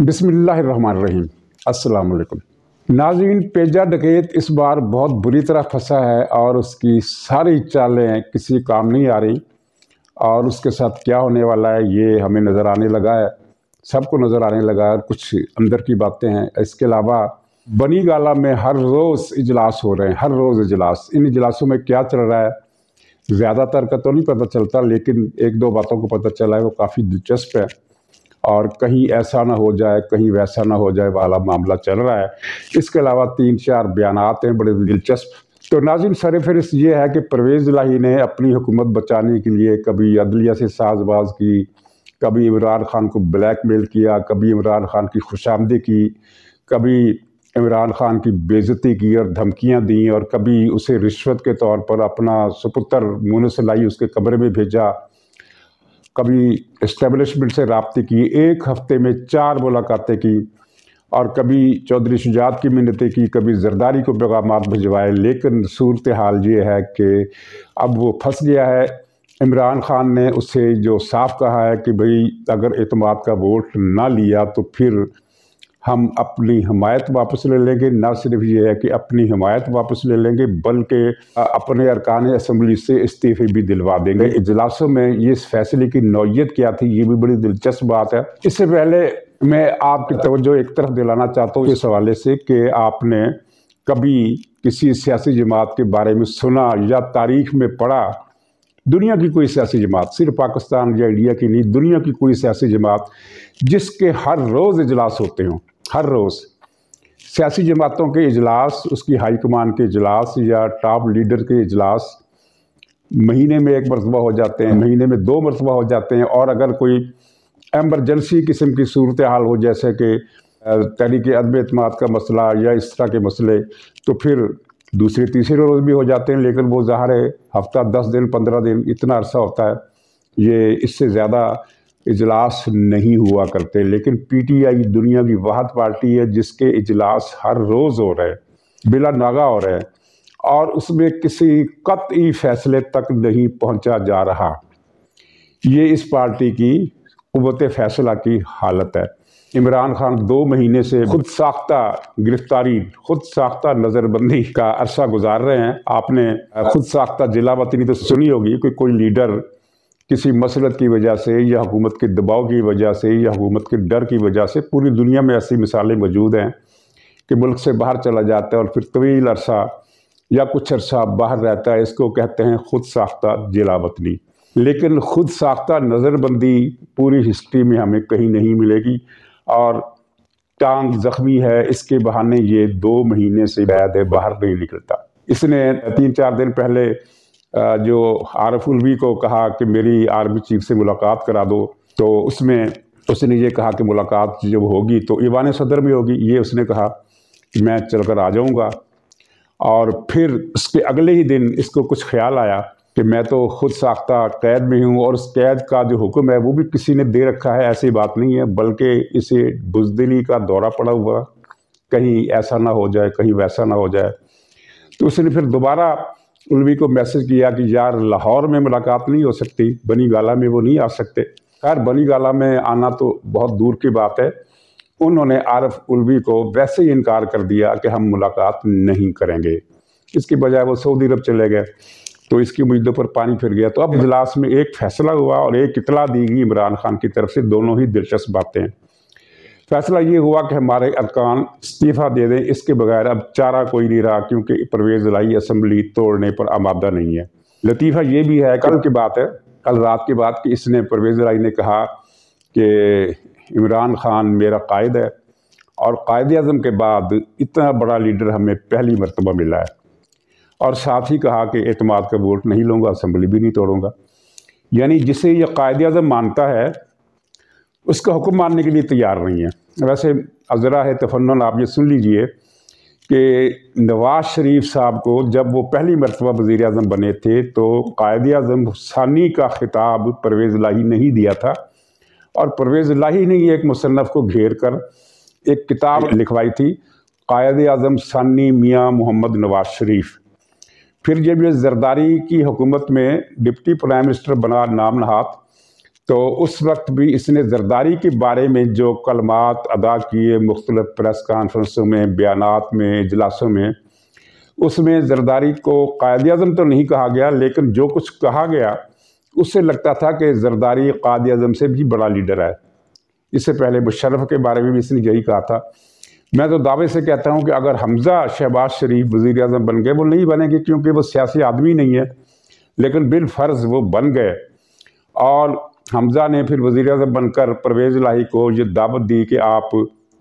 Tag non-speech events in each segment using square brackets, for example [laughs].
बिसमीम असलकम नाजीन पेजा डकैत इस बार बहुत बुरी तरह फंसा है और उसकी सारी चालें किसी काम नहीं आ रही और उसके साथ क्या होने वाला है ये हमें नज़र आने लगा है सबको नज़र आने लगा है कुछ अंदर की बातें हैं इसके अलावा बनी गाला में हर रोज़ इजलास हो रहे हैं हर रोज़ इजलास इन इजलासों में क्या चल रहा है ज़्यादातर का तो नहीं पता चलता लेकिन एक दो बातों को पता चला है वो काफ़ी दिलचस्प है और कहीं ऐसा ना हो जाए कहीं वैसा ना हो जाए वाला मामला चल रहा है इसके अलावा तीन चार बयान हैं बड़े दिलचस्प तो नाजिम सर फिर ये है कि परवेज़ लाही ने अपनी हुकूमत बचाने के लिए कभी अदलिया से साजबाज की कभी इमरान खान को ब्लैकमेल किया कभी इमरान खान की खुशामदी की कभी इमरान खान की बेजती की और धमकियां दी और कभी उसे रिश्वत के तौर पर अपना सुपुत्र मोनसलाई उसके कमरे में भेजा कभी इस्टेब्लिशमेंट से रबते किए एक हफ्ते में चार मुलाकातें की और कभी चौधरी शुजात की मिन्नतें की कभी जरदारी को पैगाम भिजवाए लेकिन सूरत हाल ये है कि अब वो फंस गया है इमरान खान ने उससे जो साफ कहा है कि भाई अगर अतमाद का वोट ना लिया तो फिर हम अपनी हमायत वापस ले लेंगे ना सिर्फ ये है कि अपनी हमायत वापस ले लेंगे बल्कि अपने अरकान असम्बली से इस्तीफे भी दिलवा देंगे इजलासों में ये इस फैसले की नौीयत क्या थी ये भी बड़ी दिलचस्प बात है इससे पहले मैं आपकी तवज्जो एक तरफ दिलाना चाहता हूँ इस हवाले से कि आपने कभी किसी सियासी जमात के बारे में सुना या तारीख में पढ़ा दुनिया की कोई सियासी जमात सिर्फ पाकिस्तान या इंडिया की नहीं दुनिया की कोई सियासी जमात जिसके हर रोज़ इजलास होते हों हर रोज़ सियासी जमातों के अजलास उसकी हाईकमान के अजलास या टॉप लीडर के अजलास महीने में एक मरतबा हो जाते हैं महीने में दो मरतबा हो जाते हैं और अगर कोई एमरजेंसी किस्म की सूरत हाल हो जैसे कि तहरीक अदम अतमाद का मसला या इस तरह के मसले तो फिर दूसरे तीसरे रोज़ भी हो जाते हैं लेकिन वो ज़ाहिर है हफ्ता दस दिन पंद्रह दिन इतना अरसा होता है ये इससे ज़्यादा इजलास नहीं हुआ करते लेकिन पीटीआई दुनिया की वाहत पार्टी है जिसके इजलास हर रोज़ हो रहे बिला नागा हो रहे और उसमें किसी कतई फैसले तक नहीं पहुंचा जा रहा ये इस पार्टी की कुत फैसला की हालत है इमरान खान दो महीने से खुद साख्ता गिरफ्तारी खुद साख्ता नज़रबंदी का अरसा गुजार रहे हैं आपने खुद साख्ता जिला वतनी तो सुनी होगी कि कोई लीडर किसी मसलत की वजह से या हुकूमत के दबाव की वजह से या हुकूमत के डर की वजह से पूरी दुनिया में ऐसी मिसालें मौजूद हैं कि मुल्क से बाहर चला जाता है और फिर तवील अरसा या कुछ अरसा बाहर रहता है इसको कहते हैं खुद साख्ता जिला वतनी लेकिन खुद साख्ता नज़रबंदी पूरी हिस्ट्री में हमें कहीं नहीं मिलेगी और टांग ज़ख्मी है इसके बहाने ये दो महीने से बैद है बाहर नहीं निकलता इसने तीन चार दिन पहले जो आरफ उलवी को कहा कि मेरी आर्मी चीफ से मुलाकात करा दो तो उसमें उसने ये कहा कि मुलाकात जब होगी तो ईवान सदर में होगी ये उसने कहा कि मैं चल कर आ जाऊँगा और फिर उसके अगले ही दिन इसको कुछ ख्याल आया कि मैं तो खुद साख्ता कैद में हूँ और उस कैद का जो हुक्म है वो भी किसी ने दे रखा है ऐसी बात नहीं है बल्कि इसे बुजदिली का दौरा पड़ा हुआ कहीं ऐसा ना हो जाए कहीं वैसा ना हो जाए तो उसने फिर दोबारा उलवी को मैसेज किया कि यार लाहौर में मुलाकात नहीं हो सकती बनी गाला में वो नहीं आ सकते खैर बनी गाला में आना तो बहुत दूर की बात है उन्होंने आरफ उलवी को वैसे ही इनकार कर दिया कि हम मुलाकात नहीं करेंगे इसके बजाय वो सऊदी अरब चले गए तो इसकी मुद्दों पर पानी फिर गया तो अब इजलास में एक फैसला हुआ और एक इतला दी गई इमरान खान की तरफ से दोनों ही दिलचस्प बातें फैसला ये हुआ कि हमारे अरकान इस्तीफ़ा दे दें इसके बगैर अब चारा कोई नहीं रहा क्योंकि परवेज़ लाई असम्बली तोड़ने पर आमादा नहीं है लतीफ़ा ये भी है कल की बात है कल रात की बात कि इसने परवेज़ लाई ने कहा कि इमरान खान मेरा कायद है और कायद अजम के बाद इतना बड़ा लीडर हमें पहली मरतबा मिला है और साथ ही कहा कि अतमाद का वोट नहीं लूँगा असम्बली भी नहीं तोड़ूँगा यानी जिसे यह कायद अजम मानता है उसका हुक्म मानने के लिए तैयार नहीं है वैसे अजरा है तफन आप ये सुन लीजिए कि नवाज शरीफ साहब को जब वो पहली मरतबा वज़ी अजम बने थे तो कायद अजम सानी का खिताब परवेज़ लाही नहीं दिया था और परवेज़ लाही ने एक मुसनफ़ को घेर कर एक किताब लिखवाई थी कायद अजम सानी मियाँ मोहम्मद नवाज शरीफ फिर जब ये जरदारी की हुकूमत में डिप्टी प्राइम मिनिस्टर बना नाम नहात तो उस वक्त भी इसने जरदारी के बारे में जो कलमात अदा किए मुख्तलिफ प्रेस कॉन्फ्रेंसों में बयान में इजलासों में उसमें जरदारी को कायद अजम तो नहीं कहा गया लेकिन जो कुछ कहा गया उससे लगता था कि जरदारी कायद अजम से भी बड़ा लीडर है इससे पहले मुशरफ के बारे में भी इसने यही कहा था मैं तो दावे से कहता हूँ कि अगर हमज़ा शहबाज शरीफ वज़ी अजम बन गए वो नहीं बनेंगे क्योंकि वो सियासी आदमी नहीं है लेकिन बिलफर्ज़ वो बन गए और हमजा ने फिर वज़ी अजम बनकर परवेज़ लाही को ये दावत दी कि आप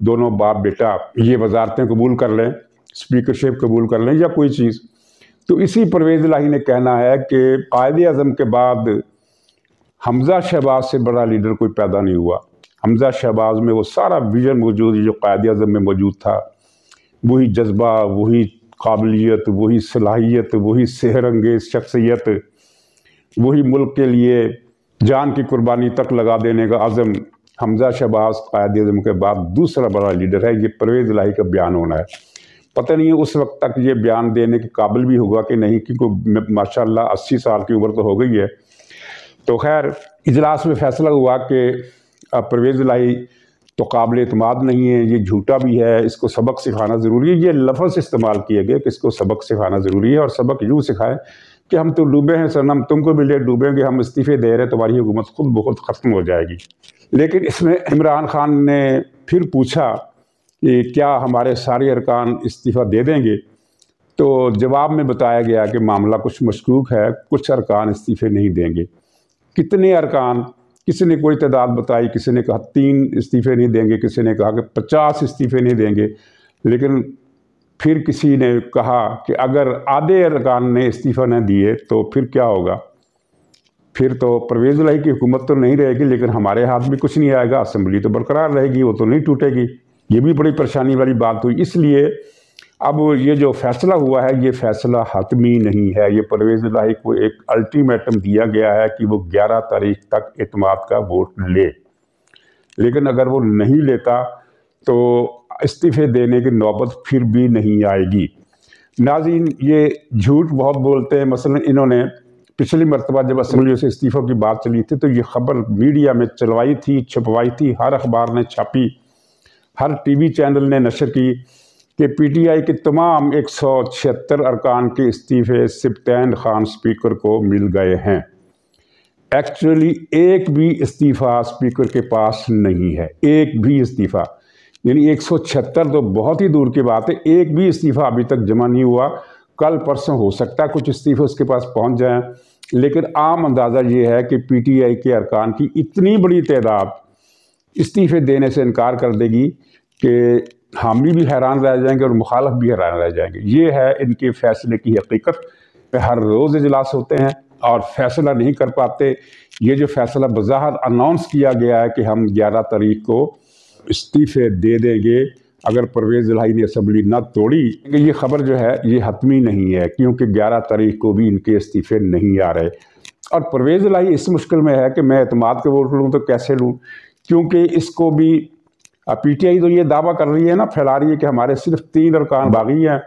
दोनों बाप बेटा ये वजारतें कबूल कर लें स्पीकरशिप कबूल कर लें या कोई चीज़ तो इसी परवेज़ लाही ने कहना है कि कायद अजम के बाद हमजा शहबाज से बड़ा लीडर कोई पैदा नहीं हुआ हमजा शहबाज में वो सारा विजन मौजूद जो कायद अजम में मौजूद था वही जज्बा वही काबिलियत वही सलाहियत वही सहरंगेज शख्सियत वही मुल्क के लिए जान की कुर्बानी तक लगा देने का आज़म हमजा शहबाज कायद अजम के बाद दूसरा बड़ा लीडर है ये परवेज लाही का बयान होना है पता नहीं है उस वक्त तक ये बयान देने के काबिल भी होगा कि नहीं क्योंकि माशाल्लाह अस्सी साल की उम्र तो हो गई है तो खैर इजलास में फैसला हुआ कि परवेज लाही तो काबिल अतमाद नहीं है ये झूठा भी है इसको सबक सिखाना ज़रूरी है ये लफ्ज़ इस्तेमाल किए गए कि इसको सबक सिखाना ज़रूरी है और सबक यूँ सिखाएं कि हम तो डूबे हैं सर हम तुमको भी ले डूबेंगे हम इस्तीफ़े दे रहे हैं तुम्हारी हुकूमत खुद बहुत ख़त्म हो जाएगी लेकिन इसमें इमरान खान ने फिर पूछा कि क्या हमारे सारे अरकान इस्तीफ़ा दे देंगे तो जवाब में बताया गया कि मामला कुछ मशकूक है कुछ अरकान इस्तीफ़े नहीं देंगे कितने अरकान किसी ने कोई तादाद बताई किसी ने कहा तीन इस्तीफ़े नहीं देंगे किसी ने कहा कि पचास इस्तीफ़े नहीं देंगे लेकिन फिर किसी ने कहा कि अगर आधे अरकान ने इस्तीफ़ा न दिए तो फिर क्या होगा फिर तो परवेज़ लाही की हुकूमत तो नहीं रहेगी लेकिन हमारे हाथ में कुछ नहीं आएगा असम्बली तो बरकरार रहेगी वो तो नहीं टूटेगी ये भी बड़ी परेशानी वाली बात हुई इसलिए अब ये जो फैसला हुआ है ये फैसला हतमी नहीं है ये परवेज़ लाही को एक अल्टीमेटम दिया गया है कि वो ग्यारह तारीख तक अतमाद का वोट ले लेकिन अगर वो नहीं लेता तो इस्तीफे देने की नौबत फिर भी नहीं आएगी नाजीन ये झूठ बहुत बोलते हैं मसलन इन्होंने पिछली मरतबा जब असम्बली से इस्तीफ़ों की बात चली थी तो ये खबर मीडिया में चलवाई थी छपवाई थी हर अखबार ने छापी हर टीवी चैनल ने नशर की कि पीटीआई के तमाम एक सौ छिहत्तर अरकान के इस्तीफ़े सिप्तैन खान स्पीकर को मिल गए हैं एक्चुअली एक भी इस्तीफ़ा स्पीकर के पास नहीं है एक भी इस्तीफ़ा यानी एक तो बहुत ही दूर की बात है एक भी इस्तीफ़ा अभी तक जमा नहीं हुआ कल परसों हो सकता है कुछ इस्तीफे उसके पास पहुंच जाए लेकिन आम अंदाज़ा ये है कि पीटीआई के अरकान की इतनी बड़ी तादाद इस्तीफे देने से इनकार कर देगी कि हामी भी हैरान रह जाएंगे और मुखालफ भी हैरान रह जाएंगे ये है इनके फैसले की हकीकत हर रोज़ इजलास होते हैं और फैसला नहीं कर पाते ये जो फैसला बज़ाहर अनाउंस किया गया है कि हम ग्यारह तारीख को इस्तीफे दे देंगे अगर परवेज़ लाही ने असम्बली न तोड़ी ये खबर जो है ये हतमी नहीं है क्योंकि ग्यारह तारीख को भी इनके इस्तीफे नहीं आ रहे और परवेज़ लाही इस मुश्किल में है कि मैं अतमाद के वोट लूँ तो कैसे लूँ क्योंकि इसको भी पी टी आई तो ये दावा कर रही है ना फैला रही है कि हमारे सिर्फ तीन अरकान बागी हैं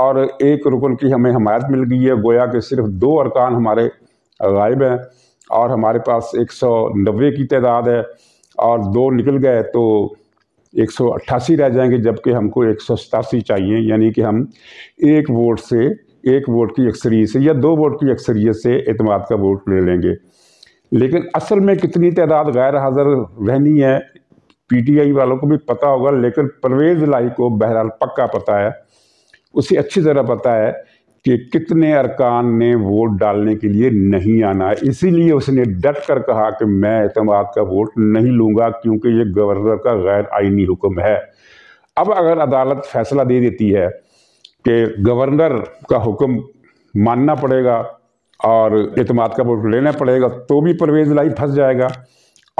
और एक रुकन की हमें हमायत मिल गई है गोया के सिर्फ दो अरकान हमारे गायब हैं और हमारे पास एक सौ नब्बे की तादाद है और दो निकल गए तो एक सौ अट्ठासी रह जाएंगे जबकि हमको एक सौ सतासी चाहिए यानी कि हम एक वोट से एक वोट की अक्सरीत से या दो वोट की अक्सरीत से अतमाद का वोट ले लेंगे लेकिन असल में कितनी तादाद गैर हाजिर रहनी है पीटीआई वालों को भी पता होगा लेकिन परवेज़ लाई को बहरहाल पक्का पता है उसे अच्छी तरह पता है कि कितने अरकान ने वोट डालने के लिए नहीं आना इसीलिए उसने डट कर कहा कि मैं एतमाद का वोट नहीं लूँगा क्योंकि ये गवर्नर का गैर आइनी हुक्म है अब अगर अदालत फैसला दे देती है कि गवर्नर का हुक्म मानना पड़ेगा और अतमाद का वोट लेना पड़ेगा तो भी परवेज लाई फंस जाएगा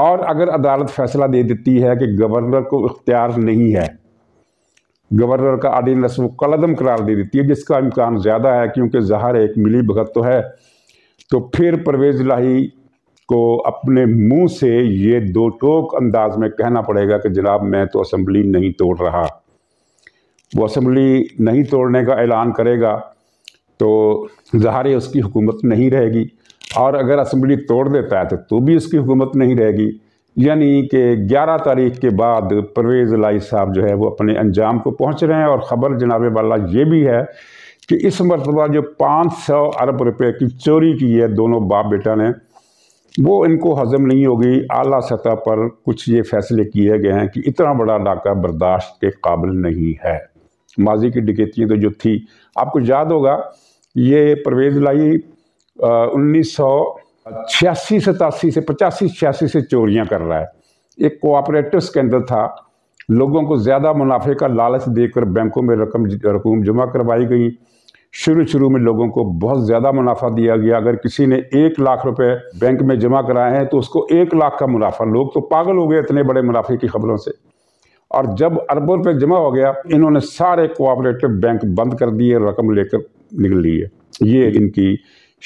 और अगर अदालत फैसला दे देती है कि गवर्नर को इख्तियार नहीं है गवर्नर का आर्डिन रस्म कलदम करार दे देती है जिसका इम्कान ज़्यादा है क्योंकि जहर एक मिली भगत तो है तो फिर परवेज़ लाही को अपने मुंह से ये दो टोक अंदाज में कहना पड़ेगा कि जनाब मैं तो असम्बली नहीं तोड़ रहा वो असम्बली नहीं तोड़ने का ऐलान करेगा तो जहर उसकी हुकूमत नहीं रहेगी और अगर असम्बली तोड़ देता है तो तो भी उसकी हुकूमत नहीं रहेगी यानी कि 11 तारीख के बाद परवेज़ लाई साहब जो है वो अपने अंजाम को पहुंच रहे हैं और ख़बर जनाब वाला ये भी है कि इस मरतबा जो 500 अरब रुपए की चोरी की है दोनों बाप बेटा ने वो इनको हजम नहीं होगी आला सतह पर कुछ ये फैसले किए गए हैं कि इतना बड़ा डाका बर्दाश्त के काबिल नहीं है माजी की डिकेतियाँ तो जो थी आपको याद होगा ये परवेज़ लाई उन्नीस सौ छियासी सतासी से पचासी छियासी से चोरियां कर रहा है एक कोऑपरेटिव स्कैंडल था लोगों को ज़्यादा मुनाफे का लालच देकर बैंकों में रकम रकूम जमा करवाई गई शुरू शुरू में लोगों को बहुत ज़्यादा मुनाफा दिया गया अगर किसी ने एक लाख रुपए बैंक में जमा कराए हैं तो उसको एक लाख का मुनाफा लोग तो पागल हो गए इतने बड़े मुनाफे की खबरों से और जब अरबों रुपये जमा हो गया इन्होंने सारे कोऑपरेटिव बैंक बंद कर दिए रकम लेकर निकल लिए ये इनकी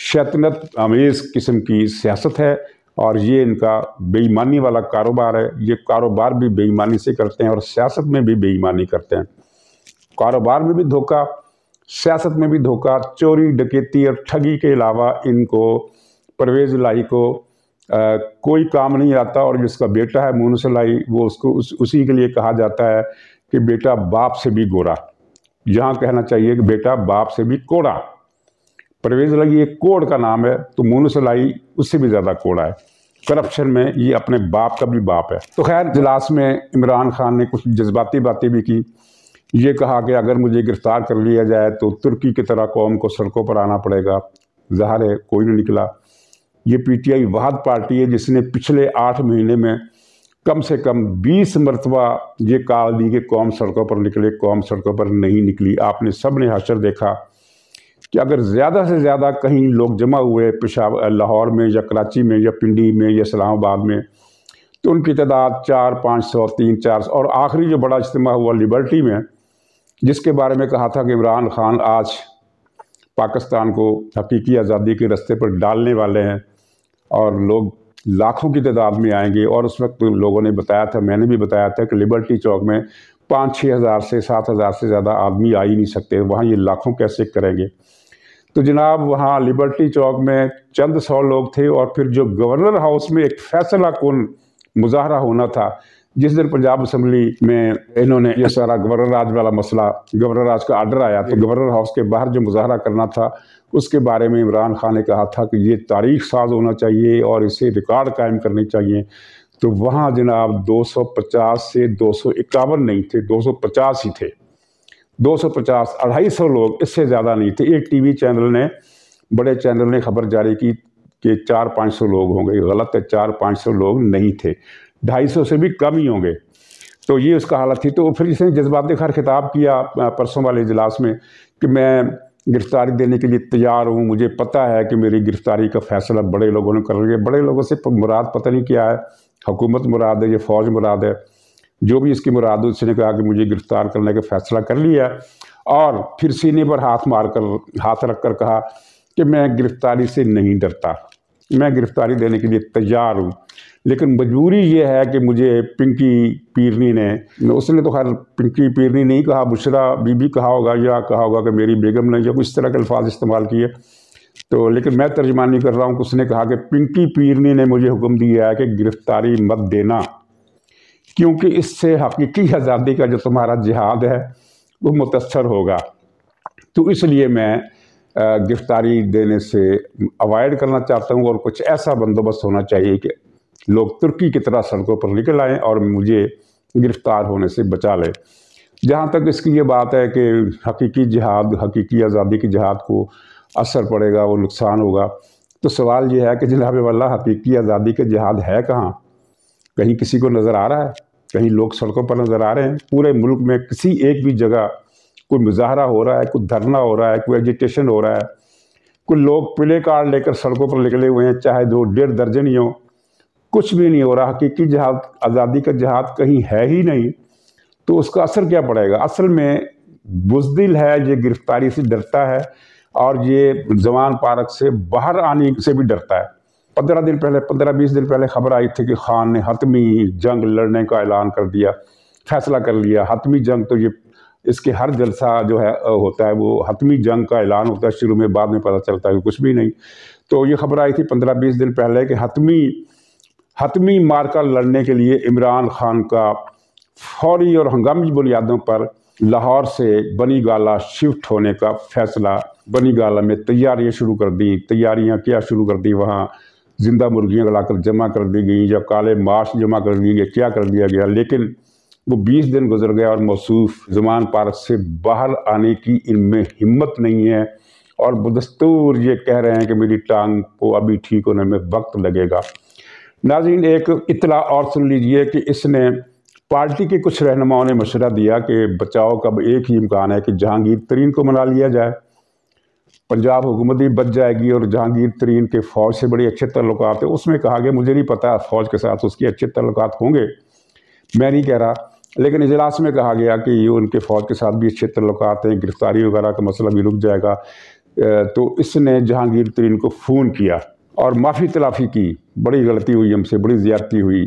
शतनत आमेज़ किस्म की सियासत है और ये इनका बेईमानी वाला कारोबार है ये कारोबार भी बेईमानी से करते हैं और सियासत में भी बेईमानी करते हैं कारोबार में भी धोखा सियासत में भी धोखा चोरी डकैती और ठगी के अलावा इनको परवेज़ लाई को आ, कोई काम नहीं आता और जिसका बेटा है मोनस लाई वो उसको उस, उसी के लिए कहा जाता है कि बेटा बाप से भी गोरा यहाँ कहना चाहिए कि बेटा बाप से भी कोड़ा परवेज लगी ये कोड का नाम है तो मोनू से लाई उससे भी ज़्यादा कोड़ा है करप्शन में ये अपने बाप का भी बाप है तो खैर इजलास में इमरान खान ने कुछ जज्बाती बातें भी की ये कहा कि अगर मुझे गिरफ़्तार कर लिया जाए तो तुर्की की तरह कौम को सड़कों पर आना पड़ेगा जहर है कोई नहीं निकला ये पीटीआई वाहद पार्टी है जिसने पिछले आठ महीने में कम से कम बीस मरतबा ये कहा दी कि कौम सड़कों पर निकले कौम सड़कों पर नहीं निकली आपने सब ने हशर देखा कि अगर ज़्यादा से ज़्यादा कहीं लोग जमा हुए पेशावर लाहौर में या कराची में या पिंडी में या इस्लामाबाद में तो उनकी तादाद चार पाँच सौ तीन चार सौ और आखिरी जो बड़ा इज्तम हुआ लिबर्टी में जिसके बारे में कहा था कि इमरान खान आज पाकिस्तान को हकीकी आज़ादी के रस्ते पर डालने वाले हैं और लोग लाखों की तादाद में आएंगे और उस वक्त लोगों ने बताया था मैंने भी बताया था कि लिबर्टी चौक में पाँच छः हज़ार से सात हज़ार से ज़्यादा आदमी आ ही नहीं सकते वहाँ ये लाखों कैसे करेंगे तो जनाब वहाँ लिबर्टी चौक में चंद सौ लोग थे और फिर जो गवर्नर हाउस में एक फैसला कन मुजाहरा होना था जिस दिन पंजाब असम्बली में इन्होंने ये सारा गवर्नर राज वाला मसला गवर्नर राज का आर्डर आया तो गवर्नर हाउस के बाहर जो मुजाहरा करना था उसके बारे में इमरान खान ने कहा था कि ये तारीख साज होना चाहिए और इसे रिकॉर्ड कायम करनी चाहिए तो वहाँ जनाब 250 से दो नहीं थे 250 ही थे 250 250 लोग इससे ज़्यादा नहीं थे तो एक टीवी चैनल ने बड़े चैनल ने खबर जारी की कि चार पाँच सौ लोग होंगे गलत है चार पाँच सौ लोग नहीं थे ढाई सौ से भी कम ही होंगे तो ये उसका हालत थी तो फिर इसने जज्बात खैर खिताब किया परसों वाले इजलास में कि मैं गिरफ्तारी देने के लिए तैयार हूँ मुझे पता है कि मेरी गिरफ्तारी का फैसला बड़े लोगों ने कर लिया बड़े लोगों से मुराद पता नहीं क्या है हुकूमत मुराद है या फ़ौज मुराद है जो भी इसकी मुराद उसने कहा कि मुझे गिरफ़्तार करने का फैसला कर लिया और फिर सीने पर हाथ मार कर हाथ रख कर कहा कि मैं गिरफ़्तारी से नहीं डरता मैं गिरफ़्तारी देने के लिए तैयार हूँ लेकिन मजबूरी ये है कि मुझे पिंकी पीरनी ने उसने तो खैर पिंकी पीरनी नहीं कहा बुशरा बीबी कहा होगा या कहा होगा कि मेरी बेगम ने जब इस तरह के अल्फाज इस्तेमाल किए तो लेकिन मैं तर्जमानी कर रहा हूँ कि उसने कहा कि पिंकी पीरनी ने मुझे हुक्म दिया है कि गिरफ़्तारी मत देना क्योंकि इससे हकीकी आज़ादी का जो तुम्हारा जिहाद है वो मुतसर होगा तो इसलिए मैं गिरफ़्तारी देने से अवॉइड करना चाहता हूँ और कुछ ऐसा बंदोबस्त होना चाहिए कि लोग तुर्की की तरह सड़कों पर निकल आएँ और मुझे गिरफ़्तार होने से बचा लें जहाँ तक इसकी ये बात है कि हकीकी जिहाद हकीकी आज़ादी की जिहाद को असर पड़ेगा वो नुकसान होगा तो सवाल ये है कि जनाब वाला हकीकी आज़ादी का जिहाद है कहाँ कहीं किसी को नज़र आ रहा है कहीं लोग सड़कों पर नज़र आ रहे हैं पूरे मुल्क में किसी एक भी जगह कोई मुजाहरा हो रहा है कोई धरना हो रहा है कोई एजिटेशन हो रहा है कोई लोग प्ले कार्ड लेकर सड़कों पर निकले हुए हैं चाहे दो डेढ़ दर्जन ही हो कुछ भी नहीं हो रहा हकीकी जहाद आज़ादी का जहाद कहीं है ही नहीं तो उसका असर क्या पड़ेगा असल में बुजदिल है ये गिरफ्तारी से डरता है और ये जवान पार्क से बाहर आने से भी डरता है पंद्रह दिन पहले पंद्रह बीस दिन पहले खबर आई थी कि खान ने हतमी जंग लड़ने का ऐलान कर दिया फैसला कर लिया हतमी जंग तो ये इसके हर जलसा जो है होता है वो हतमी जंग का ऐलान होता है शुरू में बाद में पता चलता है कि कुछ भी नहीं तो ये खबर आई थी पंद्रह बीस दिन पहले कि हतमी हतमी मार्का लड़ने के लिए इमरान खान का फौरी और हंगामी बुनियादों पर लाहौर से बनी गाला शिफ्ट होने का फैसला बनी गाला में तैयारियां शुरू कर दी तैयारियां क्या शुरू कर दी वहाँ ज़िंदा मुर्गियाँ लाकर जमा कर दी गई या काले माश जमा कर दिए गए क्या कर दिया गया लेकिन वो बीस दिन गुजर गया और मौसूफ जुमान पार्क से बाहर आने की इनमें हिम्मत नहीं है और बदस्तूर ये कह रहे हैं कि मेरी टांग को अभी ठीक होने में वक्त लगेगा नाजीन एक इतला और सुन लीजिए कि इसने पार्टी के कुछ रहनुमाओं ने मशवरा दिया कि बचाव का एक ही इम्कान है कि जहांगीर तरीन को मना लिया जाए पंजाब हुकूमत भी बच जाएगी और जहांगीर तरीन के फ़ौज से बड़े अच्छे तल्लुक है उसमें कहा गया मुझे नहीं पता फ़ौज के साथ उसके अच्छे तल्लुक होंगे मैं नहीं कह रहा लेकिन इजलास में कहा गया कि ये उनके फ़ौज के साथ भी अच्छे तल्लक हैं गिरफ्तारी वगैरह का मसला भी रुक जाएगा तो इसने जहांगीर तरीन को फ़ोन किया और माफ़ी तलाफ़ी की बड़ी गलती हुई हमसे बड़ी ज़्यादती हुई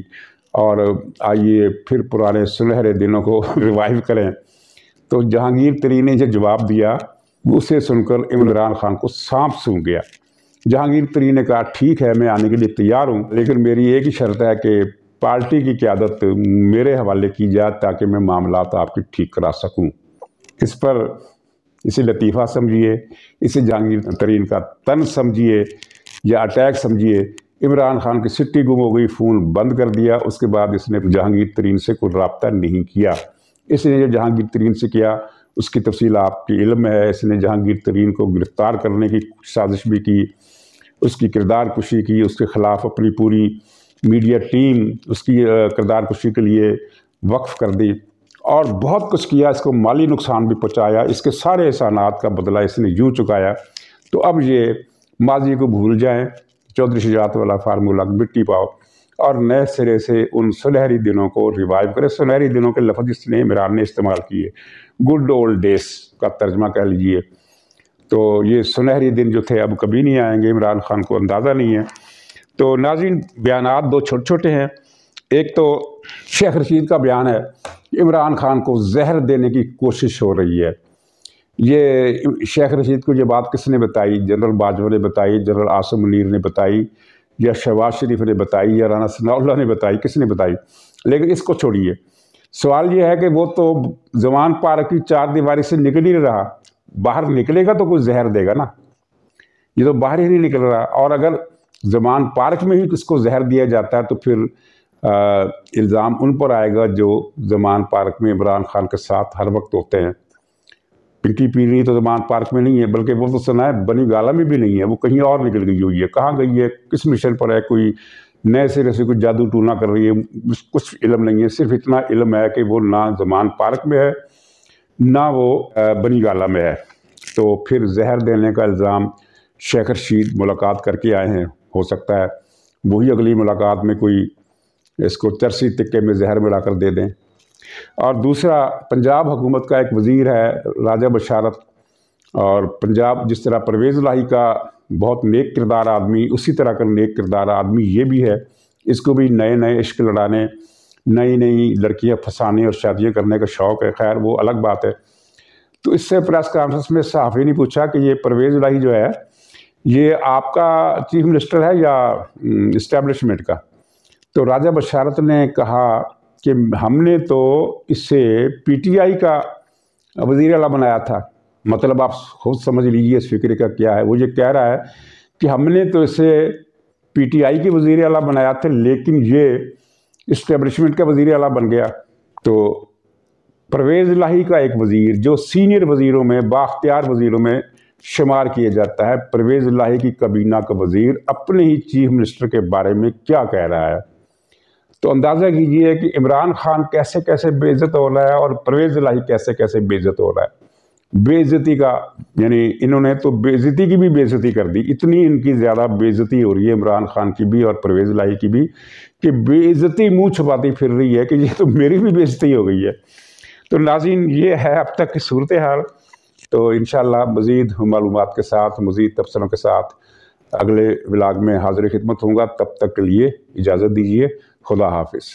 और आइए फिर पुराने सुनहरे दिनों को रिवाइव [laughs] करें तो जहांगीर तरीन ने जब जवाब दिया उसे सुनकर इमरान खान को सांप सूंघ गया जहांगीर तरी ने कहा ठीक है मैं आने के लिए तैयार हूँ लेकिन मेरी एक ही शर्त है कि पार्टी की क्यादत मेरे हवाले की जाए ताकि मैं मामला आपके ठीक करा सकूँ इस पर इसे लतीफ़ा समझिए इसे जहांगीर तरीन का तन समझिए या अटैक समझिए इमरान खान की सिट्टी गुम हो गई फ़ोन बंद कर दिया उसके बाद इसने जहांगीर तरीन से कोई रबता नहीं किया इसने जो जहांगीर तरीन से किया उसकी तफसील आपके इल्म है इसने जहांगीर तरीन को गिरफ़्तार करने की साजिश भी की उसकी किरदार कुशी की उसके ख़िलाफ़ अपनी पूरी मीडिया टीम उसकी किरदार कुशी के लिए वक्फ कर दी और बहुत कुछ किया इसको माली नुकसान भी पहुँचाया इसके सारे एहसानात का बदला इसने यूँ चुकाया तो अब ये माजी को भूल जाएँ चौधरी शिजात वाला फार्मूला मिट्टी पाओ और नए सिरे से उन सुनहरी दिनों को रिवाइव करें सुनहरी दिनों के लफ्ज़ इसने इमरान ने इस्तेमाल किए गुड ओल्ड डेज का तर्जमा कह लीजिए तो ये सुनहरी दिन जो थे अब कभी नहीं आएंगे इमरान खान को अंदाज़ा नहीं है तो नाजिन बयान दो छोटे छोटे हैं एक तो शेख रशीद का बयान है इमरान खान को जहर देने की कोशिश हो रही है ये शेख रशीद को ये बात किसने बताई जनरल बाजवा ने बताई जनरल आसम मुनीर ने बताई या शहबाज शरीफ ने बताई या राना सना ने बताई किसने बताई लेकिन इसको छोड़िए सवाल यह है कि वो तो जबान पार की चार दीवारी से निकल ही नहीं रहा बाहर निकलेगा तो कुछ जहर देगा ना ये तो बाहर ही नहीं निकल रहा और अगर जबान पार्क में ही किसको जहर दिया जाता है तो फिर इल्ज़ाम उन पर आएगा जो जमान पार्क में इमरान खान के साथ हर वक्त होते हैं पिंकी पीली तो दिमाग पार्क में नहीं है बल्कि वो तो सुना है बनी गाला में भी नहीं है वो कहीं और निकल गई हुई है कहाँ गई है किस मिशन पर है कोई नए सिरे से कुछ जादू टूना कर रही है कुछ इलम नहीं है सिर्फ इतना इलम है कि वो ना जमान पार्क में है ना वो बनी गाला में है तो फिर जहर देने का इल्ज़ाम शेखर शीद मुलाकात करके आए हैं हो सकता है वही अगली मुलाकात में कोई इसको चरसी तिक्के में जहर मिलाकर दे दें और दूसरा पंजाब हुकूमत का एक वज़ीर है राजा बशारत और पंजाब जिस तरह परवेज़ लाही का बहुत नेक किरदार आदमी उसी तरह का नेक किरदार आदमी ये भी है इसको भी नए नए इश्क लड़ाने नई नई लड़कियां फंसाने और शादियां करने का शौक़ है खैर वो अलग बात है तो इससे प्रेस कॉन्फ्रेंस में सहाफ़ी ने पूछा कि ये परवेज़ लाही जो है ये आपका चीफ मिनिस्टर है या इस्टेबलिशमेंट का तो राजा बशारत ने कहा कि हमने तो इसे पीटीआई का वजीर अला बनाया था मतलब आप खुद समझ लीजिए इस फिक्र का क्या है वो ये कह रहा है कि हमने तो इसे पीटीआई के वजीर अला बनाया था लेकिन ये इस्टेब्लिशमेंट का वजीर अला बन गया तो परवेज़ लाही का एक वज़ीर जो सीनियर वज़ीरों में बाख्तियार वज़ीरों में शुमार किया जाता है परवेज़ लाही की कबीना का वज़ीर अपने ही चीफ मिनिस्टर के बारे में क्या कह रहा है तो अंदाज़ा कीजिए कि इमरान खान कैसे कैसे बेइज्जत हो रहा है और परवेज़ लाही कैसे कैसे बेइज्जत हो रहा है बेइज्जती का यानी इन्होंने तो बेइज्जती की भी बेइज्जती कर दी इतनी इनकी ज़्यादा बेइज्जती हो रही है इमरान खान की भी और परवेज़ लाही की भी कि बेइज्जती मुँह छुपाती फिर रही है कि ये तो मेरी भी बेइज्जती हो गई है तो नाजिन ये है अब तक की सूरत हाल तो इन मज़ीद मालूम के साथ मज़ीद तबसरों के साथ अगले ब्लाग में हाजिर खिदमत होंगे तब तक के लिए इजाज़त दीजिए खुदा हाफिज़